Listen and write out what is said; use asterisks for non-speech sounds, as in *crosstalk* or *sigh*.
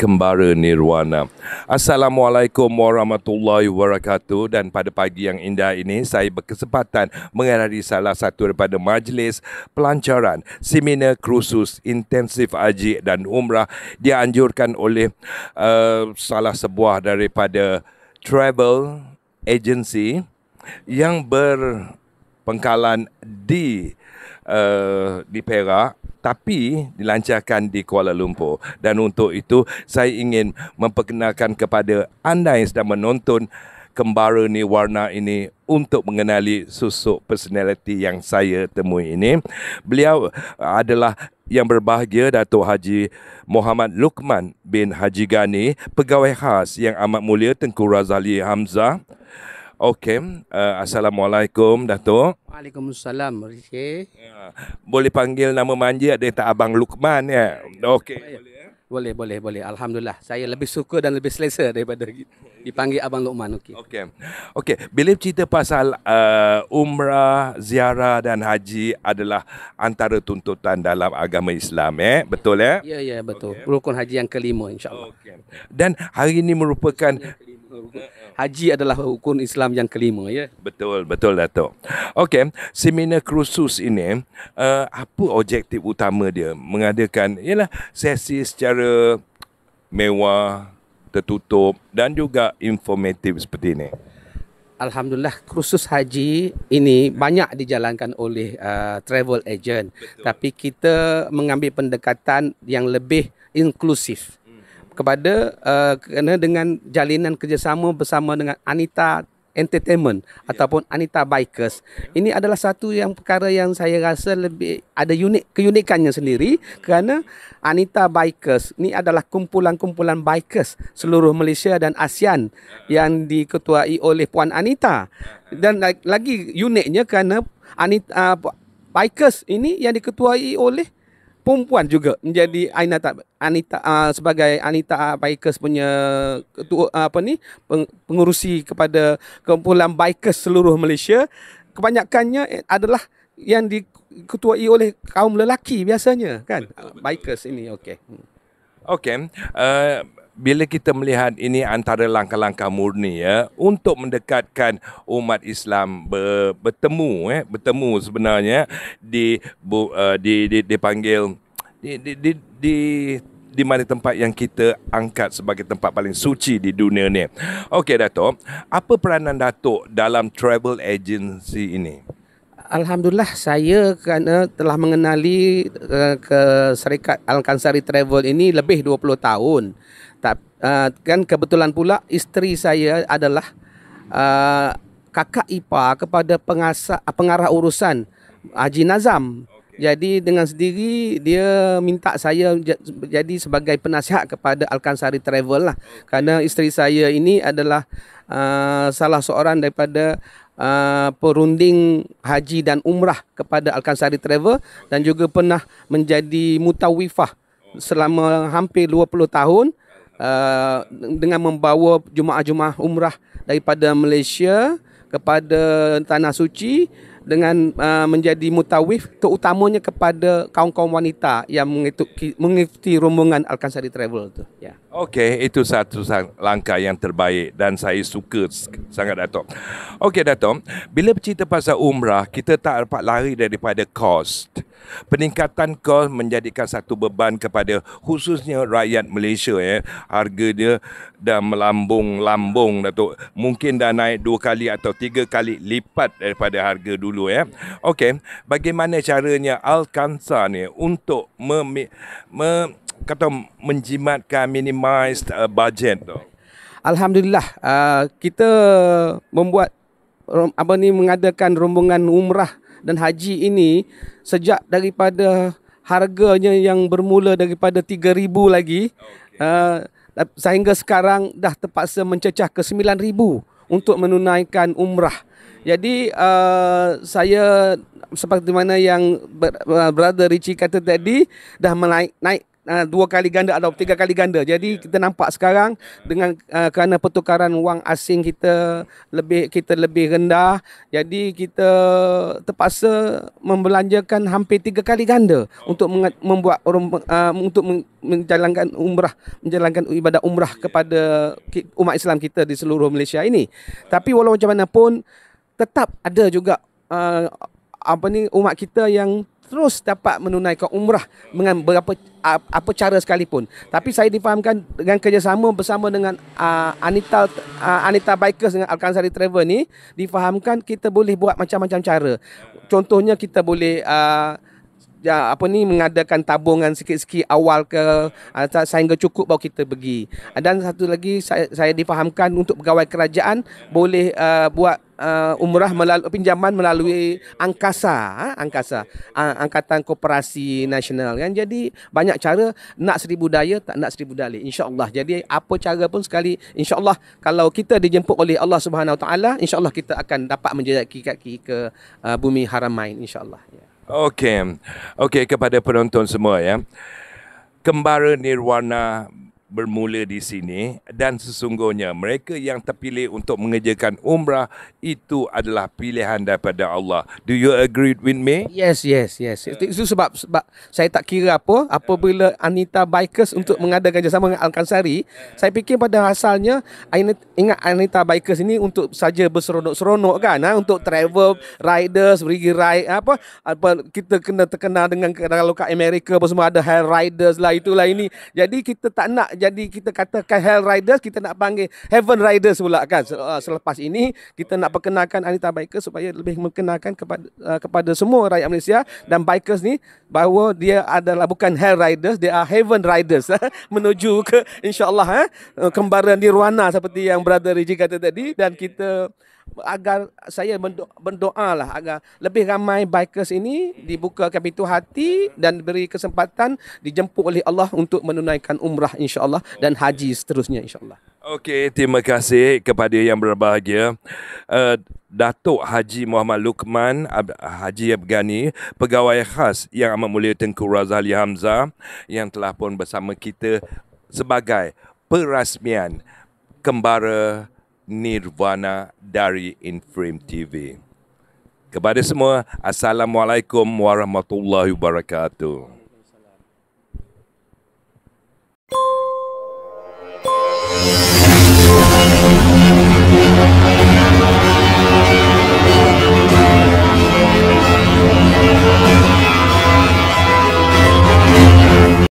kembara nirwana. Assalamualaikum warahmatullahi wabarakatuh dan pada pagi yang indah ini saya berkesempatan menghadiri salah satu daripada majlis pelancaran seminar kursus intensif haji dan umrah dianjurkan oleh uh, salah sebuah daripada travel agency yang berpengkalan di uh, di Perak tapi dilancarkan di Kuala Lumpur dan untuk itu saya ingin memperkenalkan kepada anda yang sedang menonton kembara ni warna ini untuk mengenali susuk personaliti yang saya temui ini beliau adalah yang berbahagia Datuk Haji Muhammad Lukman bin Haji Gani pegawai khas yang amat mulia Tengku Razali Hamzah Okey, uh, assalamualaikum Datuk. Waalaikumsalam, Rishi. Ya. Boleh panggil nama manja ada tak abang Lukman ya? Ya, ya, ya. Okey. Boleh. Boleh, ya? boleh, boleh, boleh. Alhamdulillah. Saya lebih suka dan lebih selesa daripada dipanggil abang Lukman. Okey. Okey. Okey, bila cerita pasal uh, umrah, ziarah dan haji adalah antara tuntutan dalam agama Islam eh. Betul ya? Ya, ya, betul. Okay. Rukun haji yang kelima insya-Allah. Okey. Dan hari ini merupakan haji adalah hukum Islam yang kelima ya. Betul, betul Datuk. Okey, seminar kursus ini uh, apa objektif utama dia mengadakan ialah sesi secara mewah, tertutup dan juga informatif seperti ini. Alhamdulillah kursus haji ini banyak dijalankan oleh uh, travel agent Betul. tapi kita mengambil pendekatan yang lebih inklusif kepada uh, kena dengan jalinan kerjasama bersama dengan Anita Entertainment yeah. ataupun Anita Bikers. Yeah. Ini adalah satu yang perkara yang saya rasa lebih ada unik keunikannya sendiri kerana Anita Bikers ni adalah kumpulan-kumpulan bikers seluruh Malaysia dan ASEAN uh yang diketuai oleh Puan Anita. uh Dan lagi uniknya kerana Anita uh, Bikers ini yang diketuai oleh perempuan juga menjadi Anita Anita uh, sebagai Anita Bikers punya ketua uh, apa ni peng, pengurusi kepada kumpulan bikers seluruh Malaysia kebanyakannya adalah yang diketuai oleh kaum lelaki biasanya kan betul, betul, bikers ini okey hmm. okey uh, bila kita melihat ini antara langkah-langkah murni ya untuk mendekatkan umat Islam ber, bertemu eh bertemu sebenarnya di bu, uh, di, di dipanggil di di di, di di mana tempat yang kita angkat sebagai tempat paling suci di dunia ni. Okey datuk, apa peranan datuk dalam travel agency ini? Alhamdulillah saya kerana telah mengenali uh, ke syarikat Al-Kansari Travel ini lebih 20 tahun. Tak uh, eh, kan kebetulan pula isteri saya adalah uh, kakak ipa kepada pengasah pengarah urusan Haji Nazam. Jadi dengan sendiri dia minta saya jadi sebagai penasihat kepada Alkansari Travel lah. Kerana isteri saya ini adalah uh, salah seorang daripada uh, perunding haji dan umrah kepada Alkansari Travel dan juga pernah menjadi mutawifah selama hampir 20 tahun uh, dengan membawa jumaah-jumaah umrah daripada Malaysia kepada tanah suci dengan uh, menjadi mutawif terutamanya kepada kaum-kaum wanita yang mengikuti, mengikuti rombongan Al-Kansari Travel tu. Ya. Yeah. Okey, itu satu langkah yang terbaik dan saya suka sangat Datuk. Okey Datuk, bila bercerita pasal umrah, kita tak dapat lari daripada cost. Peningkatan kos menjadikan satu beban kepada khususnya rakyat Malaysia ya. Harga dia dah melambung-lambung Datuk. Mungkin dah naik dua kali atau tiga kali lipat daripada harga dulu dulu ya. Okey, bagaimana caranya Alkansa ni untuk mem me, kata menjimatkan minimized uh, budget tu? Alhamdulillah uh, kita membuat apa ni mengadakan rombongan umrah dan haji ini sejak daripada harganya yang bermula daripada 3000 lagi okay. uh, sehingga sekarang dah terpaksa mencecah ke 9000 untuk menunaikan umrah. Jadi uh, saya seperti mana yang uh, brother Richie kata tadi dah naik naik uh, dua kali ganda atau tiga kali ganda. Jadi ya. kita nampak sekarang dengan uh, kerana pertukaran wang asing kita lebih kita lebih rendah. Jadi kita terpaksa membelanjakan hampir tiga kali ganda oh. untuk meng- membuat uh, untuk menjalankan umrah, menjalankan ibadah umrah ya. kepada umat Islam kita di seluruh Malaysia ini. Tapi walaupun macam mana pun tetap ada juga uh, apa ni umat kita yang terus dapat menunaikan umrah dengan berapa apa cara sekalipun. Tapi saya difahamkan dengan kerjasama bersama dengan uh, Anita uh, Anita Bikers dengan Alkansari Travel ni difahamkan kita boleh buat macam-macam cara. Contohnya kita boleh uh, ya, apa ni mengadakan tabungan sikit-sikit awal ke uh, sehingga cukup baru kita pergi. Uh, dan satu lagi saya, saya difahamkan untuk pegawai kerajaan boleh uh, buat uh, umrah melalui pinjaman melalui angkasa, uh, angkasa uh, angkatan koperasi nasional kan. Jadi banyak cara nak seribu daya tak nak seribu dali insya-Allah. Jadi apa cara pun sekali insya-Allah kalau kita dijemput oleh Allah Subhanahu Wa Taala insya-Allah kita akan dapat menjejak kaki ke uh, bumi haramain insya-Allah. Yeah. Okey. Okey kepada penonton semua ya. Kembara Nirwana bermula di sini dan sesungguhnya mereka yang terpilih untuk mengerjakan umrah itu adalah pilihan daripada Allah. Do you agree with me? Yes, yes, yes. Yeah. Itu sebab sebab saya tak kira apa apabila Anita Bikers yeah. untuk mengadakan kerjasama dengan Al-Kansari, yeah. saya fikir pada asalnya ingat Anita Bikers ini untuk saja berseronok-seronok yeah. kan ha? untuk travel riders pergi ride apa apa kita kena terkenal dengan kalau kat Amerika apa semua ada hair riders lah itulah ini. Jadi kita tak nak jadi kita katakan Hell Riders kita nak panggil Heaven Riders pula kan uh, selepas ini kita nak perkenalkan Anita Bikers supaya lebih memperkenalkan kepada uh, kepada semua rakyat Malaysia dan bikers ni bahawa dia adalah bukan Hell Riders dia are Heaven Riders *laughs* menuju ke insyaallah eh uh, kembaran nirwana seperti yang brother Reggie kata tadi dan kita agar saya berdo- berdoa lah agar lebih ramai bikers ini dibuka pintu hati dan beri kesempatan dijemput oleh Allah untuk menunaikan umrah insyaAllah okay. dan haji seterusnya insyaAllah. Okey, terima kasih kepada yang berbahagia. Uh, Datuk Haji Muhammad Lukman Ab- Haji Abgani, pegawai khas yang amat mulia Tengku Razali Hamzah yang telah pun bersama kita sebagai perasmian kembara Nirvana dari Inframe TV. Kepada semua, Assalamualaikum warahmatullahi wabarakatuh.